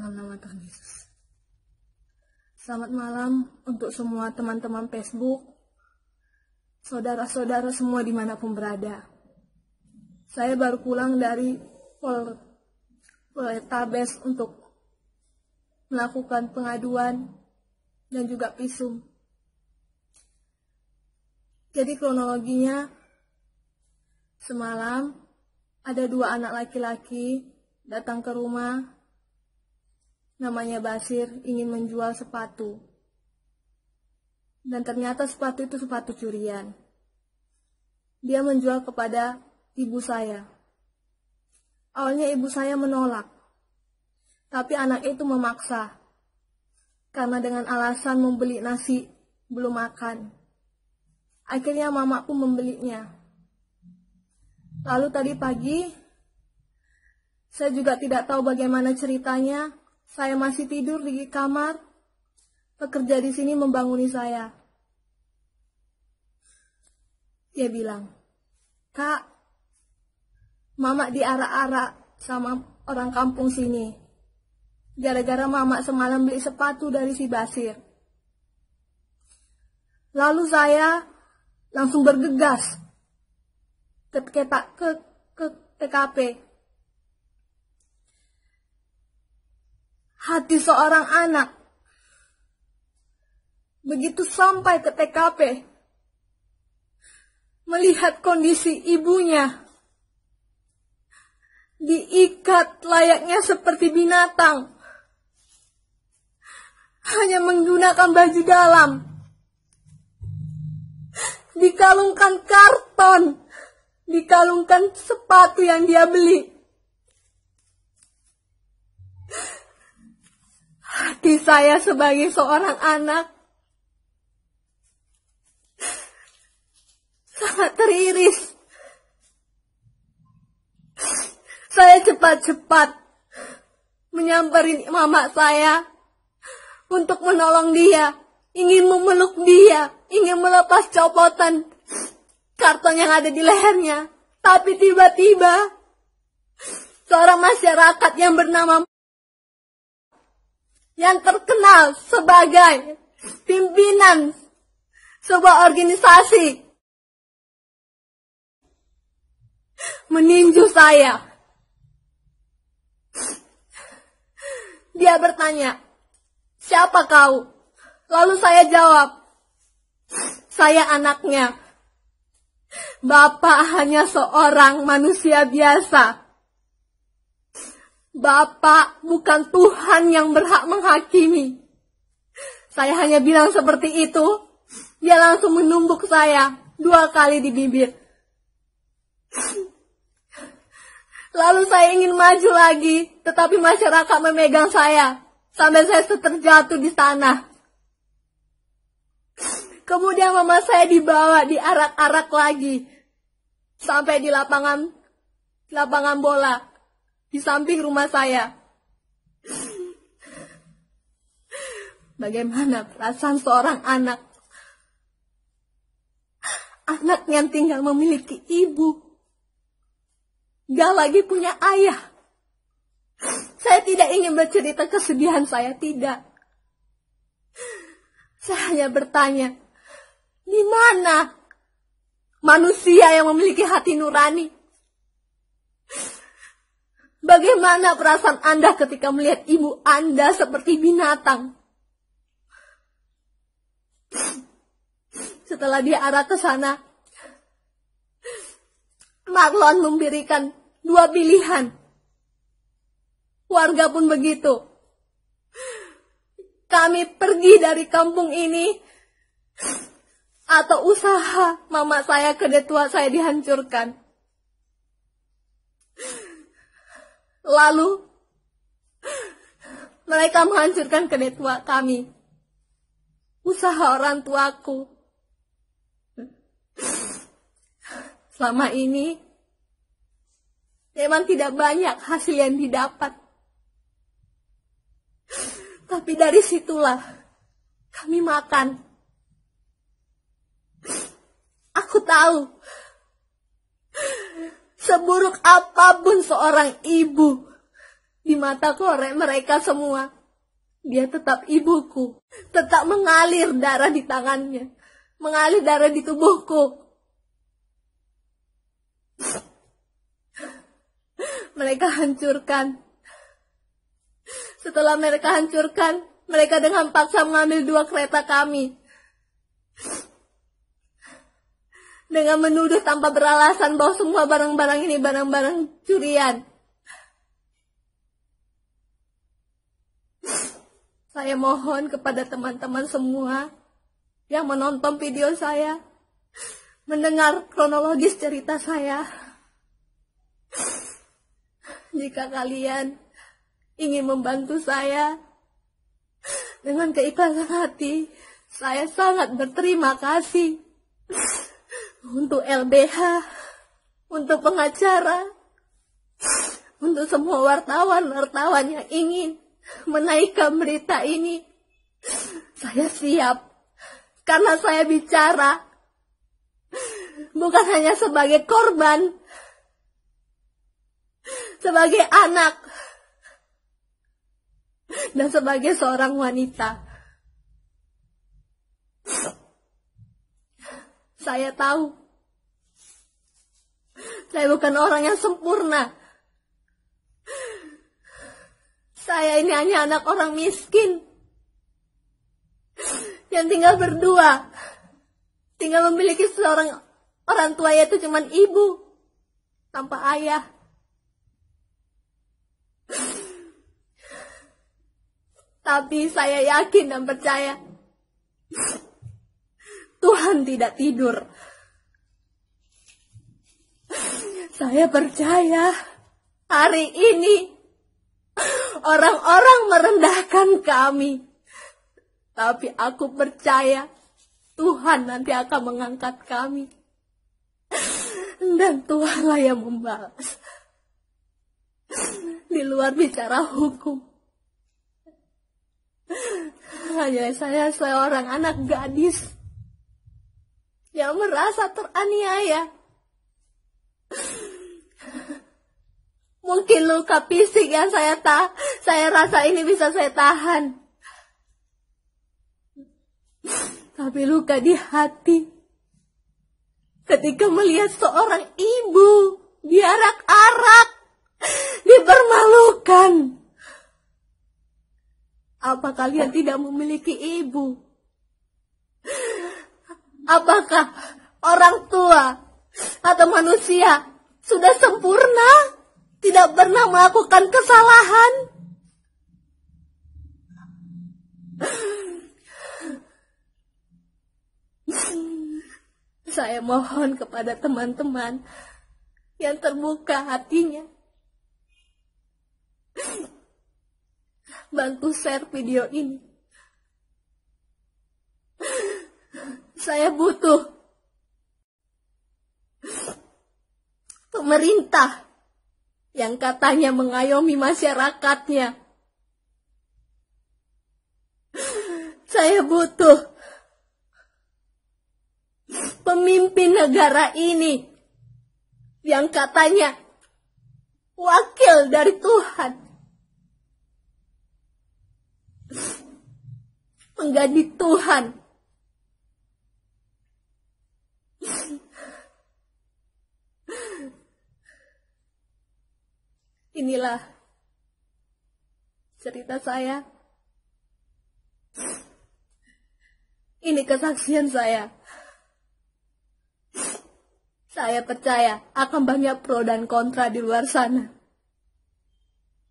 dalam nama Tuhan Yesus. Selamat malam untuk semua teman-teman Facebook, saudara-saudara semua dimanapun berada. Saya baru pulang dari Pol Polretabes untuk melakukan pengaduan dan juga visum. Jadi kronologinya semalam ada dua anak laki-laki datang ke rumah namanya Basir, ingin menjual sepatu. Dan ternyata sepatu itu sepatu curian. Dia menjual kepada ibu saya. Awalnya ibu saya menolak, tapi anak itu memaksa karena dengan alasan membeli nasi belum makan. Akhirnya mama pun membelinya. Lalu tadi pagi, saya juga tidak tahu bagaimana ceritanya, saya masih tidur di kamar. Pekerja di sini membanguni saya. Dia bilang, Kak, Mama diarak-arak sama orang kampung sini. Gara-gara Mama semalam beli sepatu dari si Basir. Lalu saya langsung bergegas ke, ke, ke, ke TKP hati seorang anak. Begitu sampai ke TKP, melihat kondisi ibunya diikat layaknya seperti binatang, hanya menggunakan baju dalam, dikalungkan karton, dikalungkan sepatu yang dia beli. hati saya sebagai seorang anak sangat teriris. Saya cepat-cepat menyamperin mama saya untuk menolong dia, ingin memeluk dia, ingin melepas copotan karton yang ada di lehernya. Tapi tiba-tiba seorang masyarakat yang bernama yang terkenal sebagai pimpinan sebuah organisasi meninju saya. Dia bertanya, "Siapa kau?" Lalu saya jawab, "Saya anaknya." Bapak hanya seorang manusia biasa Bapak bukan Tuhan yang berhak menghakimi. Saya hanya bilang seperti itu. Dia langsung menumbuk saya dua kali di bibir. Lalu saya ingin maju lagi, tetapi masyarakat memegang saya sampai saya terjatuh di tanah. Kemudian mama saya dibawa diarak-arak lagi sampai di lapangan lapangan bola di samping rumah saya. Bagaimana perasaan seorang anak? Anak yang tinggal memiliki ibu. Gak lagi punya ayah. Saya tidak ingin bercerita kesedihan saya, tidak. Saya hanya bertanya, di mana manusia yang memiliki hati nurani? Bagaimana perasaan Anda ketika melihat ibu Anda seperti binatang? Setelah dia arah ke sana, Marlon memberikan dua pilihan. Warga pun begitu. Kami pergi dari kampung ini atau usaha mama saya kedua saya dihancurkan. Lalu mereka menghancurkan tua kami. Usaha orang tuaku. Selama ini memang tidak banyak hasil yang didapat. Tapi dari situlah kami makan. Aku tahu Seburuk apapun seorang ibu di mata korek mereka semua, dia tetap ibuku, tetap mengalir darah di tangannya, mengalir darah di tubuhku. mereka hancurkan. Setelah mereka hancurkan, mereka dengan paksa mengambil dua kereta kami dengan menuduh tanpa beralasan bahwa semua barang-barang ini barang-barang curian. Saya mohon kepada teman-teman semua yang menonton video saya, mendengar kronologis cerita saya. Jika kalian ingin membantu saya dengan keikhlasan hati, saya sangat berterima kasih untuk LBH, untuk pengacara, untuk semua wartawan-wartawan yang ingin menaikkan berita ini. Saya siap, karena saya bicara bukan hanya sebagai korban, sebagai anak, dan sebagai seorang wanita. saya tahu. Saya bukan orang yang sempurna. Saya ini hanya anak orang miskin. Yang tinggal berdua. Tinggal memiliki seorang orang tua yaitu cuma ibu. Tanpa ayah. Tapi saya yakin dan percaya Tuhan tidak tidur. Saya percaya hari ini orang-orang merendahkan kami. Tapi aku percaya Tuhan nanti akan mengangkat kami. Dan Tuhanlah yang membalas. Di luar bicara hukum. Hanya saya seorang anak gadis yang merasa teraniaya. Mungkin luka fisik yang saya ta saya rasa ini bisa saya tahan. Tapi luka di hati. Ketika melihat seorang ibu diarak-arak, dipermalukan. Apa kalian tidak memiliki ibu? Apakah orang tua atau manusia sudah sempurna, tidak pernah melakukan kesalahan? Saya mohon kepada teman-teman yang terbuka hatinya. Bantu share video ini Saya butuh pemerintah yang katanya mengayomi masyarakatnya. Saya butuh pemimpin negara ini yang katanya wakil dari Tuhan pengganti Tuhan Inilah cerita saya. Ini kesaksian saya. Saya percaya akan banyak pro dan kontra di luar sana.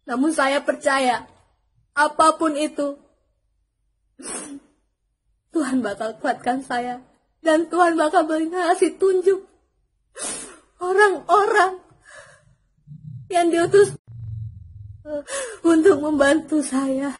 Namun saya percaya, apapun itu, Tuhan bakal kuatkan saya. Dan Tuhan bakal beri nasi tunjuk orang-orang yang diutus eh, untuk membantu saya.